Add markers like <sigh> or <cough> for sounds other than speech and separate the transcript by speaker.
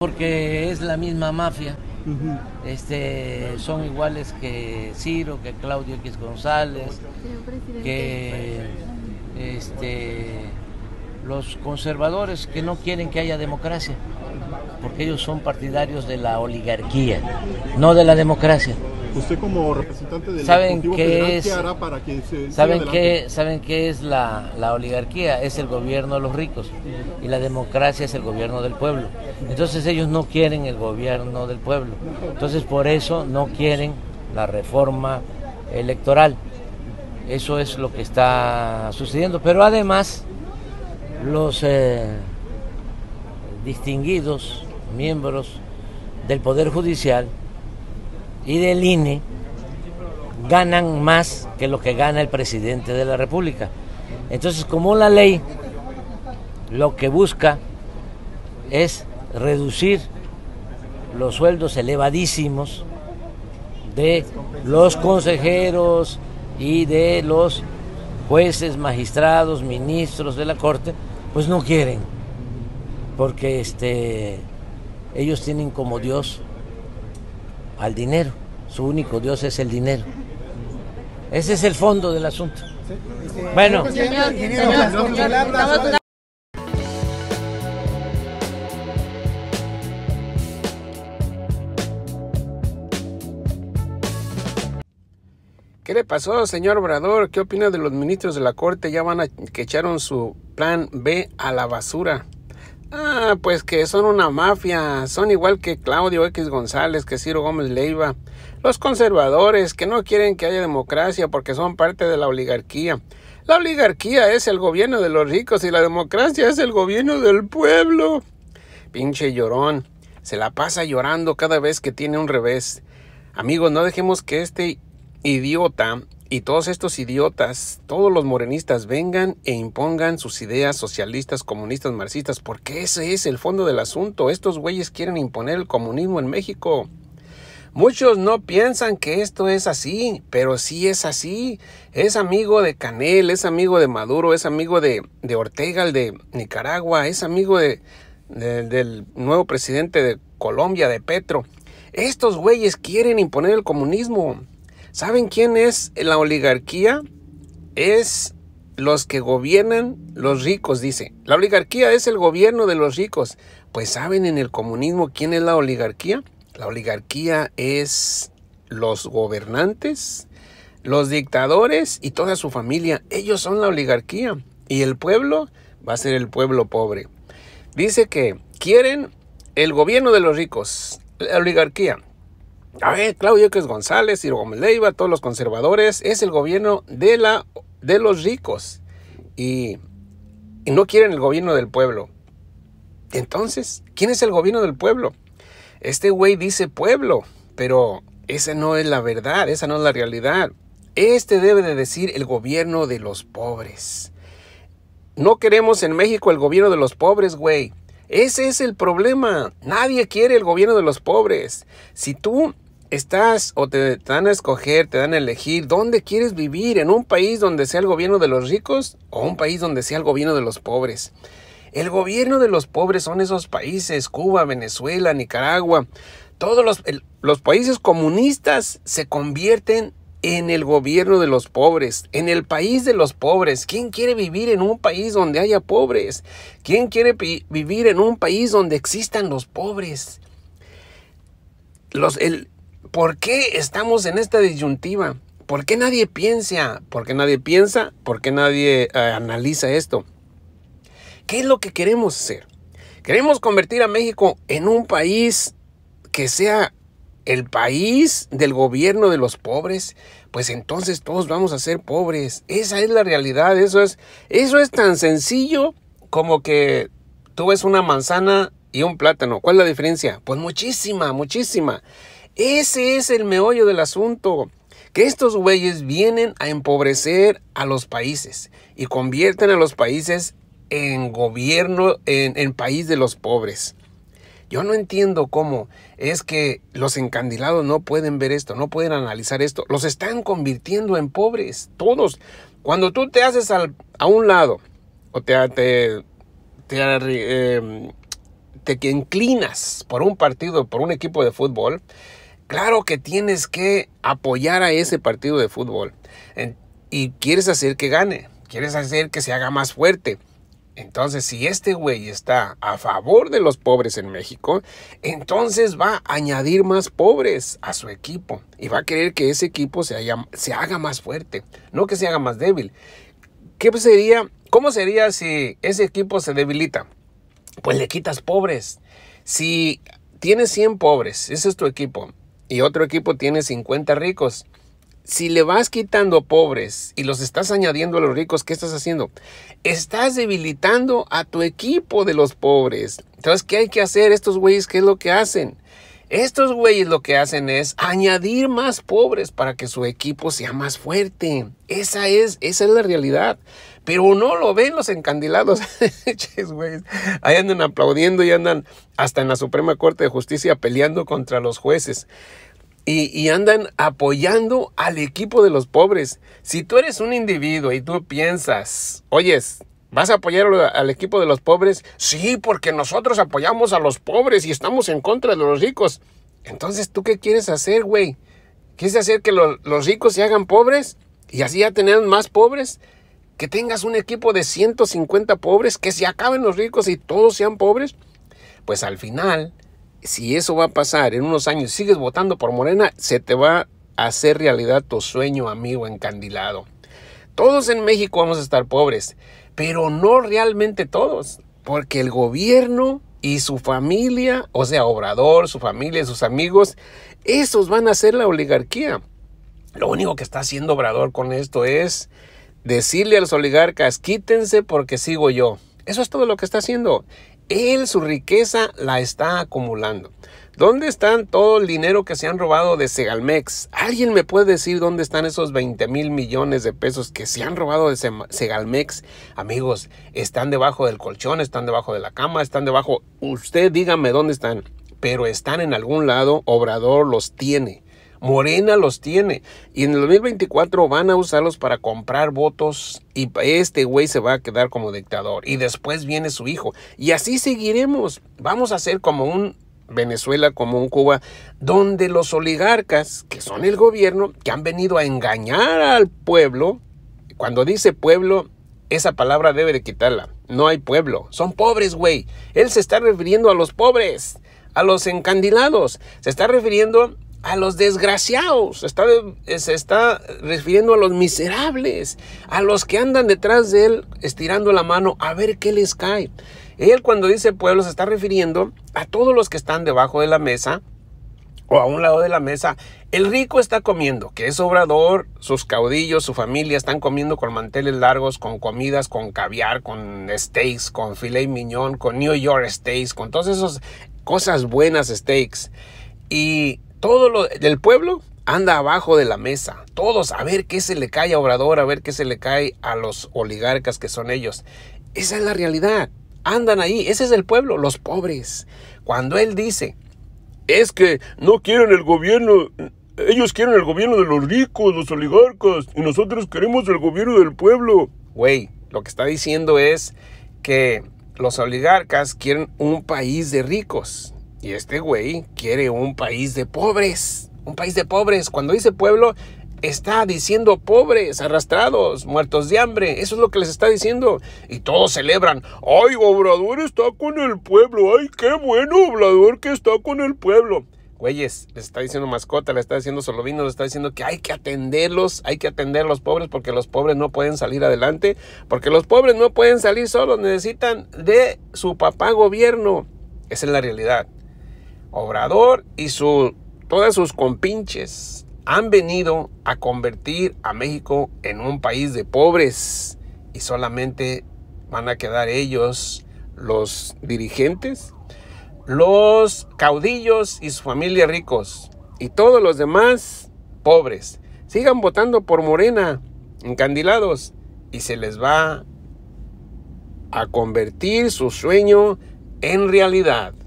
Speaker 1: Porque es la misma mafia. este, son iguales que Ciro, que Claudio X González, que este, los conservadores que no quieren que haya democracia, porque ellos son partidarios de la oligarquía, no de la democracia. Usted como representante del ¿Saben qué es, hará para que se ¿Saben qué, ¿Saben qué es la, oligarquía? Es el gobierno de los ricos y la democracia es el gobierno del pueblo. Entonces ellos no quieren el gobierno del pueblo. Entonces por eso no quieren la reforma electoral. Eso es lo que está sucediendo. Pero además los eh, distinguidos miembros del Poder Judicial y del INE ganan más que lo que gana el presidente de la República. Entonces, como la ley lo que busca es reducir los sueldos elevadísimos de los consejeros y de los jueces, magistrados, ministros de la Corte, pues no quieren, porque este, ellos tienen como Dios al dinero. Su único Dios es el dinero. Ese es el fondo del asunto. Bueno.
Speaker 2: ¿Qué le pasó, señor Obrador? ¿Qué opina de los ministros de la Corte? Ya van a que echaron su plan B a la basura. Ah, pues que son una mafia, son igual que Claudio X González, que Ciro Gómez Leiva, los conservadores que no quieren que haya democracia porque son parte de la oligarquía. La oligarquía es el gobierno de los ricos y la democracia es el gobierno del pueblo. Pinche llorón, se la pasa llorando cada vez que tiene un revés. Amigos, no dejemos que este idiota y todos estos idiotas, todos los morenistas vengan e impongan sus ideas socialistas, comunistas, marxistas, porque ese es el fondo del asunto. Estos güeyes quieren imponer el comunismo en México. Muchos no piensan que esto es así, pero sí es así. Es amigo de Canel, es amigo de Maduro, es amigo de, Ortega, el de Nicaragua, es amigo de, del nuevo presidente de Colombia, de Petro. Estos güeyes quieren imponer el comunismo. ¿Saben quién es la oligarquía? Es los que gobiernan los ricos, dice. La oligarquía es el gobierno de los ricos. Pues saben en el comunismo quién es la oligarquía. La oligarquía es los gobernantes, los dictadores y toda su familia. Ellos son la oligarquía. Y el pueblo va a ser el pueblo pobre. Dice que quieren el gobierno de los ricos, la oligarquía. A ver, Claudio que González, Ciro Gómez todos los conservadores, es el gobierno de, la, de los ricos y, y no quieren el gobierno del pueblo. Entonces, ¿quién es el gobierno del pueblo? Este güey dice pueblo, pero esa no es la verdad, esa no es la realidad. Este debe de decir el gobierno de los pobres. No queremos en México el gobierno de los pobres, güey. Ese es el problema. Nadie quiere el gobierno de los pobres. Si tú estás o te, dan a escoger, te dan a elegir dónde quieres vivir, en un país donde sea el gobierno de los ricos o un país donde sea el gobierno de los pobres. El gobierno de los pobres son esos países, Cuba, Venezuela, Nicaragua. Todos los, los países comunistas se convierten en el gobierno de los pobres, en el país de los pobres. ¿Quién quiere vivir en un país donde haya pobres? ¿Quién quiere vivir en un país donde existan los pobres? Los, el, ¿Por qué estamos en esta disyuntiva? ¿Por qué nadie piensa? ¿Por qué nadie piensa? ¿Por qué nadie eh, analiza esto? ¿Qué es lo que queremos hacer? Queremos convertir a México en un país que sea el país del gobierno de los pobres, pues entonces todos vamos a ser pobres. Esa es la realidad, eso es, eso es tan sencillo como que tú ves una manzana y un plátano. ¿Cuál es la diferencia? Pues muchísima, muchísima. Ese es el meollo del asunto. Que estos güeyes vienen a empobrecer a los países y convierten a los países en gobierno, en, país de los pobres. Yo no entiendo cómo es que los encandilados no pueden ver esto, no pueden analizar esto. Los están convirtiendo en pobres, todos. Cuando tú te haces al, a un lado o te, te, te, em, te inclinas por un partido, por un equipo de fútbol, Claro que tienes que apoyar a ese partido de fútbol y quieres hacer que gane, quieres hacer que se haga más fuerte. Entonces, si este güey está a favor de los pobres en México, entonces va a añadir más pobres a su equipo y va a querer que ese equipo se, haga más fuerte, no que se haga más débil. ¿Qué sería, ¿Cómo sería si ese equipo se debilita? Pues le quitas pobres. Si tienes 100 pobres, ese es tu equipo, y otro equipo tiene 50 ricos. Si le vas quitando pobres y los estás añadiendo a los ricos, ¿qué estás haciendo? Estás debilitando a tu equipo de los pobres. Entonces, ¿qué hay que hacer estos güeyes? ¿Qué es lo que hacen? Estos güeyes lo que hacen es añadir más pobres para que su equipo sea más fuerte. Esa es, esa es la realidad. Pero no lo ven los encandilados. <laughs> Ahí andan aplaudiendo y andan hasta en la Suprema Corte de Justicia peleando contra los jueces. Y, y, andan apoyando al equipo de los pobres. Si tú eres un individuo y tú piensas, oyes, ¿Vas a apoyar al equipo de los pobres? Sí, porque nosotros apoyamos a los pobres y estamos en contra de los ricos. Entonces, ¿tú qué quieres hacer, güey? ¿Quieres hacer que los ricos se hagan pobres y así ya tener más pobres? Que tengas un equipo de 150 pobres, que se acaben los ricos y todos sean pobres. Pues al final, si eso va a pasar en unos años y sigues votando por Morena, se te va a hacer realidad tu sueño, amigo encandilado. Todos en México vamos a estar pobres, pero no realmente todos, porque el gobierno y su familia, o sea, Obrador, su familia, sus amigos, esos van a ser la oligarquía. Lo único que está haciendo Obrador con esto es decirle a los oligarcas, quítense porque sigo yo. Eso es todo lo que está haciendo. Él su riqueza la está acumulando. ¿Dónde están todo el dinero que se han robado de Segalmex? ¿Alguien me puede decir dónde están esos 20 mil millones de pesos que se han robado de Segalmex? Amigos, están debajo del colchón, están debajo de la cama, están debajo... Usted dígame dónde están. Pero están en algún lado, Obrador los tiene. Morena los tiene. Y en el 2024 van a usarlos para comprar votos y este güey se va a quedar como dictador. Y después viene su hijo. Y así seguiremos. Vamos a ser como un Venezuela como un Cuba, donde los oligarcas, que son el gobierno, que han venido a engañar al pueblo, cuando dice pueblo, esa palabra debe de quitarla. No hay pueblo, son pobres, güey. Él se está refiriendo a los pobres, a los encandilados, se está refiriendo a los desgraciados, está, se está refiriendo a los miserables, a los que andan detrás de él estirando la mano a ver qué les cae. Él cuando dice pueblo se está refiriendo a todos los que están debajo de la mesa o a un lado de la mesa. El rico está comiendo, que es obrador, sus caudillos, su familia están comiendo con manteles largos, con comidas, con caviar, con steaks, con filet miñón con New York steaks, con todas esas cosas buenas steaks. Y todo lo del pueblo anda abajo de la mesa. Todos a ver qué se le cae a Obrador, a ver qué se le cae a los oligarcas que son ellos. Esa es la realidad andan ahí. Ese es el pueblo, los pobres. Cuando Él dice, es que no quieren el gobierno, ellos quieren el gobierno de los ricos, los oligarcas, y nosotros queremos el gobierno del pueblo. Güey, lo que está diciendo es que los oligarcas quieren un país de ricos. Y este güey quiere un país de pobres. Un país de pobres. Cuando dice pueblo, está diciendo pobres, arrastrados, muertos de hambre. Eso es lo que les está diciendo. Y todos celebran. ¡Ay, Obrador está con el pueblo! ¡Ay, qué bueno Obrador que está con el pueblo! Güeyes, les está diciendo mascota, le está diciendo solovino, le está diciendo que hay que atenderlos, hay que atender a los pobres porque los pobres no pueden salir adelante, porque los pobres no pueden salir solos, necesitan de su papá gobierno. Esa es la realidad. Obrador y su, todas sus compinches, han venido a convertir a México en un país de pobres y solamente van a quedar ellos, los dirigentes, los caudillos y su familia ricos y todos los demás pobres. Sigan votando por Morena, encandilados, y se les va a convertir su sueño en realidad.